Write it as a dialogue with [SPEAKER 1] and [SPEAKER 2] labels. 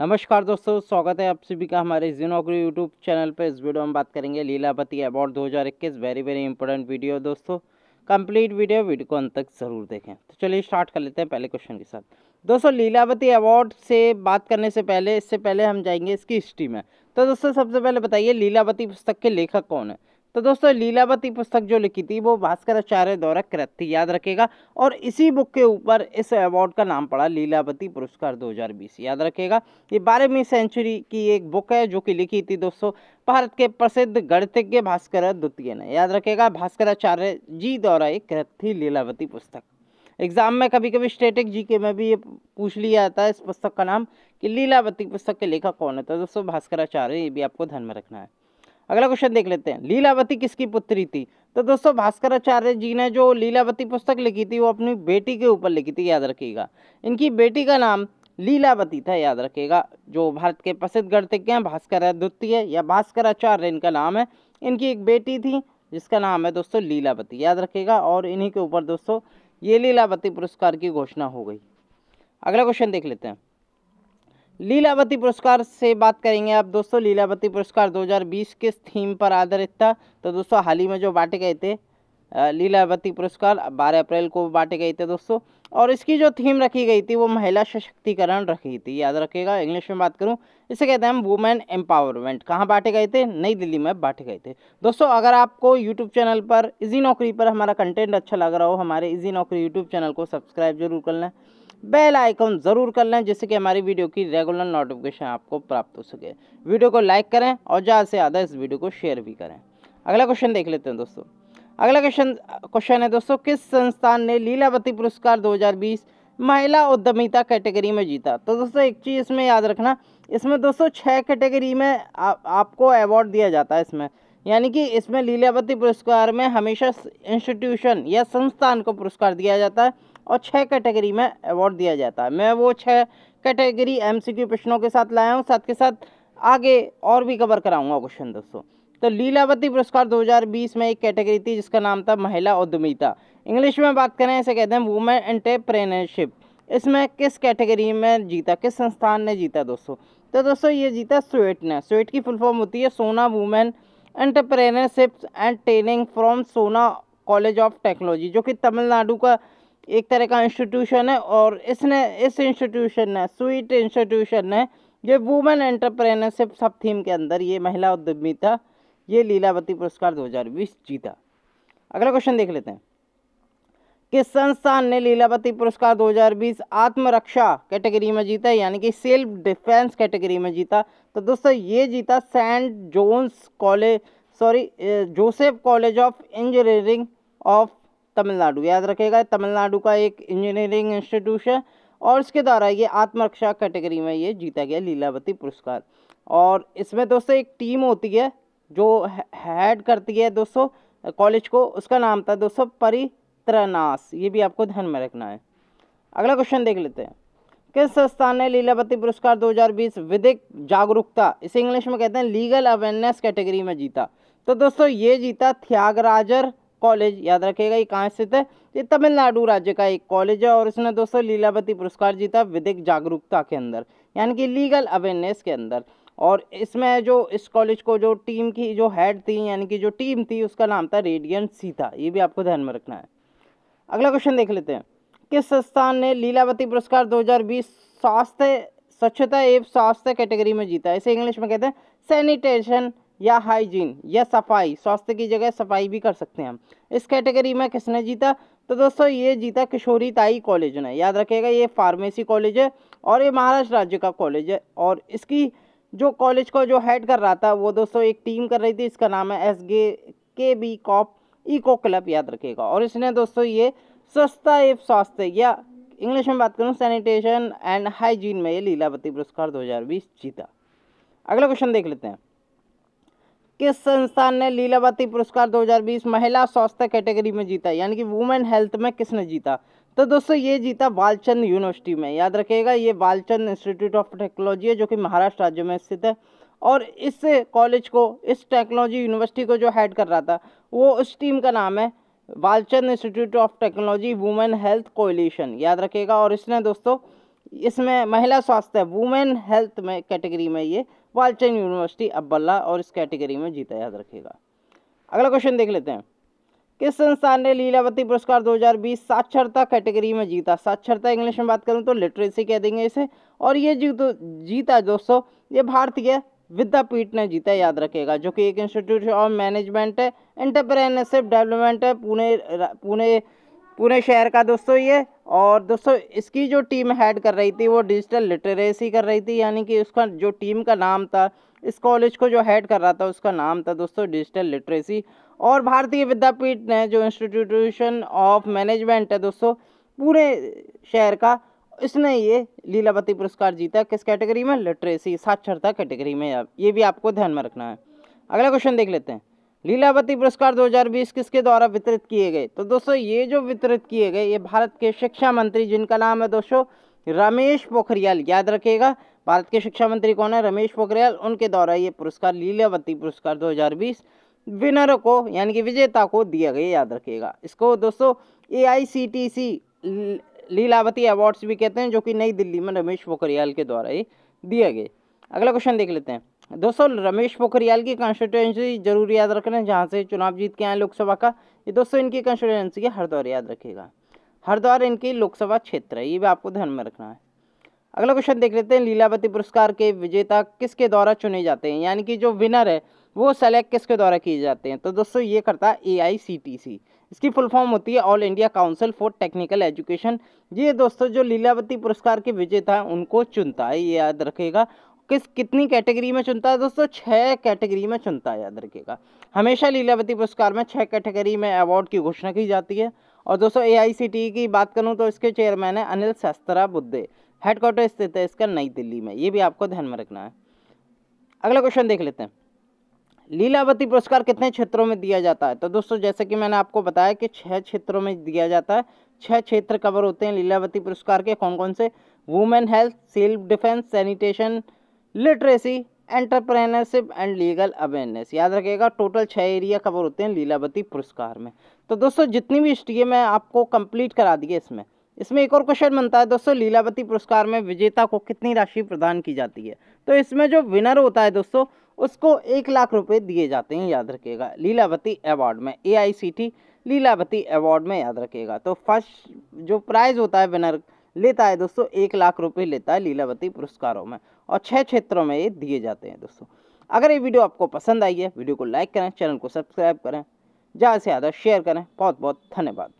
[SPEAKER 1] नमस्कार दोस्तों स्वागत है आप सभी का हमारे नौकरी यूट्यूब चैनल पर इस वीडियो में बात करेंगे Lilavati award 2021 very very important video दोस्तों कंप्लीट वीडियो वीडियो को अंत तक ज़रूर देखें तो चलिए स्टार्ट कर लेते हैं पहले क्वेश्चन के साथ दोस्तों लीलावती अवार्ड से बात करने से पहले इससे पहले हम जाएंगे इसकी हिस्ट्री में तो दोस्तों सबसे पहले बताइए लीलावती पुस्तक के लेखक कौन है तो दोस्तों लीलावती पुस्तक जो लिखी थी वो भास्कराचार्य द्वारा कृत थी याद रखेगा और इसी बुक के ऊपर इस अवार्ड का नाम पड़ा लीलावती पुरस्कार 2020 याद रखेगा ये बारहवीं सेंचुरी की एक बुक है जो कि लिखी थी दोस्तों भारत के प्रसिद्ध गणितज्ञ भास्कर द्वितीय ने याद रखेगा भास्कराचार्य जी द्वारा एक कृत थी लीलावती पुस्तक एग्जाम में कभी कभी स्टेटिक जी के में भी ये पूछ लिया जाता है इस पुस्तक का नाम कि लीलावती पुस्तक के लेखक कौन है तो दोस्तों भास्कराचार्य ये भी आपको ध्यान में रखना है अगला क्वेश्चन देख लेते हैं लीलावती किसकी पुत्री थी तो दोस्तों भास्कराचार्य जी ने जो लीलावती पुस्तक लिखी थी वो अपनी बेटी के ऊपर लिखी थी याद रखिएगा इनकी बेटी का नाम लीलावती था याद रखिएगा जो भारत के प्रसिद्ध गणतज्ञ हैं भास्कर द्वितीय या भास्कराचार्य इनका नाम है इनकी एक बेटी थी जिसका नाम है दोस्तों लीलावती याद रखिएगा और इन्हीं के ऊपर दोस्तों ये लीलावती पुरस्कार की घोषणा हो गई अगला क्वेश्चन देख लेते हैं लीलावती पुरस्कार से बात करेंगे आप दोस्तों लीलावती पुरस्कार 2020 किस थीम पर आधारित था तो दोस्तों हाल ही में जो बांटे गए थे लीलावती पुरस्कार 12 अप्रैल को बांटे गए थे दोस्तों और इसकी जो थीम रखी गई थी वो महिला सशक्तिकरण रखी थी याद रखिएगा इंग्लिश में बात करूं इसे कहते हैं वुमेन एम्पावरमेंट कहाँ बांटे गए थे नई दिल्ली में बांटे गए थे दोस्तों अगर आपको यूट्यूब चैनल पर इजी नौकरी पर हमारा कंटेंट अच्छा लग रहा हो हमारे इजी नौकरी यूट्यूब चैनल को सब्सक्राइब जरूर कर लें बेल आइकॉन ज़रूर कर लें जिससे कि हमारी वीडियो की रेगुलर नोटिफिकेशन आपको प्राप्त हो सके वीडियो को लाइक करें और ज़्यादा से ज़्यादा इस वीडियो को शेयर भी करें अगला क्वेश्चन देख लेते हैं दोस्तों अगला क्वेश्चन क्वेश्चन है दोस्तों किस संस्थान ने लीलावती पुरस्कार 2020 महिला उद्यमिता कैटेगरी में जीता तो दोस्तों एक चीज़ इसमें याद रखना इसमें दोस्तों छः कैटेगरी में आ, आपको अवार्ड दिया जाता है इसमें यानी कि इसमें लीलावती पुरस्कार में हमेशा इंस्टीट्यूशन या संस्थान को पुरस्कार दिया जाता है और छः कैटेगरी में अवार्ड दिया जाता है मैं वो छः कैटेगरी एम प्रश्नों के साथ लाया हूँ साथ के साथ आगे और भी कवर कराऊंगा क्वेश्चन दोस्तों तो लीलावती पुरस्कार 2020 में एक कैटेगरी थी जिसका नाम था महिला उद्यमिता इंग्लिश में बात करें इसे कहते हैं वुमेन एंटरप्रेनरशिप इसमें किस कैटेगरी में जीता किस संस्थान ने जीता दोस्तों तो दोस्तों ये जीता स्वेट ने स्वेट की फुल फॉर्म होती है Sona women entrepreneurship and training from Sona college of technology जो कि तमिलनाडु का एक तरह का इंस्टीट्यूशन है और इसने इस इंस्टीट्यूशन ने स्वीट इंस्टीट्यूशन ने जो वुमेन एंटरप्रेनरशिप सब थीम के अंदर ये महिला उद्यमिता ये लीलावती पुरस्कार 2020 जीता अगला क्वेश्चन देख लेते हैं किस संस्थान ने लीलावती पुरस्कार 2020 आत्मरक्षा कैटेगरी में जीता यानी कि सेल्फ डिफेंस कैटेगरी में जीता तो दोस्तों ये जीता saint John's college sorry Joseph college of engineering of Tamil Nadu याद रखेगा तमिलनाडु का एक इंजीनियरिंग इंस्टीट्यूट है और इसके द्वारा ये आत्मरक्षा कैटेगरी में ये जीता गया लीलावती पुरस्कार और इसमें दोस्तों एक टीम होती है जो हेड करती है दोस्तों कॉलेज को उसका नाम था दोस्तों परित्रनास ये भी आपको ध्यान में रखना है अगला क्वेश्चन देख लेते हैं किस संस्थान ने लीलावती पुरस्कार 2020 विधिक जागरूकता इसे इंग्लिश में कहते हैं लीगल अवेयरनेस कैटेगरी में जीता तो दोस्तों ये जीता त्यागराजर कॉलेज याद रखेगा ये कहाँ स्थित है ये तमिलनाडु राज्य का एक कॉलेज है और इसने दोस्तों लीलावती पुरस्कार जीता विधिक जागरूकता के अंदर यानी कि लीगल अवेयरनेस के अंदर और इसमें जो इस कॉलेज को जो टीम की जो हेड थी यानी कि जो टीम थी उसका नाम था रेडियंट सीता ये भी आपको ध्यान में रखना है अगला क्वेश्चन देख लेते हैं किस संस्थान ने लीलावती पुरस्कार 2020 स्वास्थ्य स्वच्छता एवं स्वास्थ्य कैटेगरी में जीता इसे इंग्लिश में कहते हैं सैनिटेशन या हाइजीन या सफाई स्वास्थ्य की जगह सफाई भी कर सकते हैं हम इस कैटेगरी में किसने जीता तो दोस्तों ये जीता किशोरी ताई कॉलेज ने याद रखिएगा ये फार्मेसी कॉलेज है और ये महाराष्ट्र राज्य का कॉलेज है और इसकी जो कॉलेज को जो हेड कर रहा था वो दोस्तों एक टीम कर रही थी इसका नाम है एस गे के बी कॉप इको क्लब याद रखिएगा और इसने दोस्तों ये सस्ता एवं स्वास्थ्य या इंग्लिश में बात करूँ सैनिटेशन एंड हाइजीन में ये लीलावती पुरस्कार दो जीता अगला क्वेश्चन देख लेते हैं किस संस्थान ने लीलावती पुरस्कार 2020 महिला स्वास्थ्य कैटेगरी में जीता यानी कि वुमेन हेल्थ में किसने जीता तो दोस्तों ये जीता बालचंद यूनिवर्सिटी में याद रखिएगा ये बालचंद इंस्टीट्यूट ऑफ टेक्नोलॉजी है जो कि महाराष्ट्र राज्य में स्थित है और इस कॉलेज को इस टेक्नोलॉजी यूनिवर्सिटी को जो हेड कर रहा था वो उस टीम का नाम है Balchand institute of technology women health coalition याद रखिएगा और इसने दोस्तों इसमें महिला स्वास्थ्य वुमेन हेल्थ में कैटेगरी में ये वालचैन यूनिवर्सिटी अब्बल्ला और इस कैटेगरी में जीता याद रखेगा अगला क्वेश्चन देख लेते हैं किस संस्थान ने लीलावती पुरस्कार 2020 साक्षरता कैटेगरी में जीता साक्षरता इंग्लिश में बात करूं तो लिटरेसी कह देंगे इसे और ये जी तो जीता दोस्तों ये भारतीय विद्यापीठ ने जीता याद रखेगा जो कि एक इंस्टीट्यूट ऑफ मैनेजमेंट है इंटरप्रेनरशिप डेवलपमेंट है पुणे पुणे पुणे शहर का दोस्तों ये और दोस्तों इसकी जो टीम हेड कर रही थी वो डिजिटल लिटरेसी कर रही थी यानी कि उसका जो टीम का नाम था इस कॉलेज को जो हेड कर रहा था उसका नाम था दोस्तों डिजिटल लिटरेसी और भारतीय विद्यापीठ ने जो इंस्टीट्यूशन ऑफ मैनेजमेंट है दोस्तों पूरे शहर का इसने ये लीलावती पुरस्कार जीता किस कैटेगरी में लिटरेसी साक्षरता कैटेगरी में ये भी आपको ध्यान में रखना है अगला क्वेश्चन देख लेते हैं लीलावती पुरस्कार 2020 किसके द्वारा वितरित किए गए तो दोस्तों ये जो वितरित किए गए ये भारत के शिक्षा मंत्री जिनका नाम है दोस्तों रमेश पोखरियाल याद रखिएगा भारत के शिक्षा मंत्री कौन है रमेश पोखरियाल उनके द्वारा ये पुरस्कार लीलावती पुरस्कार 2020 विनर को यानी कि विजेता को दिया गया याद रखिएगा इसको दोस्तों ए लीलावती अवार्ड्स भी कहते हैं जो कि नई दिल्ली में रमेश पोखरियाल के द्वारा ये दिया गया अगला क्वेश्चन देख लेते हैं दोस्तों रमेश पोखरियाल की कंस्टिट्यूएंसी जरूर याद रखना जहाँ से चुनाव जीत के आए लोकसभा का ये दोस्तों इनकी कंस्टिट्यूएंसी है हरिद्वार याद रखेगा हरिद्वार इनकी लोकसभा क्षेत्र है ये भी आपको ध्यान में रखना है अगला क्वेश्चन देख लेते हैं लीलावती पुरस्कार के विजेता किसके द्वारा चुने जाते हैं यानी कि जो विनर है वो सेलेक्ट किसके द्वारा किए जाते हैं तो दोस्तों ये करता है ए इसकी फुल फॉर्म होती है all India council for technical education ये दोस्तों जो लीलावती पुरस्कार के विजेता है उनको चुनता है ये याद रखेगा किस कितनी कैटेगरी में चुनता है दोस्तों छः कैटेगरी में चुनता है याद रखिएगा हमेशा लीलावती पुरस्कार में छः कैटेगरी में अवार्ड की घोषणा की जाती है और दोस्तों ए e की बात करूँ तो इसके चेयरमैन है अनिल शस्त्रा बुद्धे हेडक्वार्टर स्थित है इसका नई दिल्ली में ये भी आपको ध्यान में रखना है अगला क्वेश्चन देख लेते हैं लीलावती पुरस्कार कितने क्षेत्रों में दिया जाता है तो दोस्तों जैसे कि मैंने आपको बताया कि छः क्षेत्रों में दिया जाता है छः क्षेत्र कवर होते हैं लीलावती पुरस्कार के कौन कौन से women health self defence sanitation literacy entrepreneurship and legal awareness याद रखिएगा टोटल छः एरिया कवर होते हैं लीलावती पुरस्कार में तो दोस्तों जितनी भी हिस्ट्री मैं आपको कंप्लीट करा दी इसमें इसमें एक और क्वेश्चन बनता है दोस्तों लीलावती पुरस्कार में विजेता को कितनी राशि प्रदान की जाती है तो इसमें जो विनर होता है दोस्तों उसको एक लाख रुपये दिए जाते हैं याद रखिएगा लीलावती अवार्ड में ए लीलावती अवार्ड में याद रखिएगा तो फर्स्ट जो प्राइज़ होता है विनर लेता है दोस्तों एक लाख रुपये लेता है लीलावती पुरस्कारों में और छः क्षेत्रों में ये दिए जाते हैं दोस्तों अगर ये वीडियो आपको पसंद आई है वीडियो को लाइक करें चैनल को सब्सक्राइब करें ज़्यादा से ज़्यादा शेयर करें बहुत बहुत धन्यवाद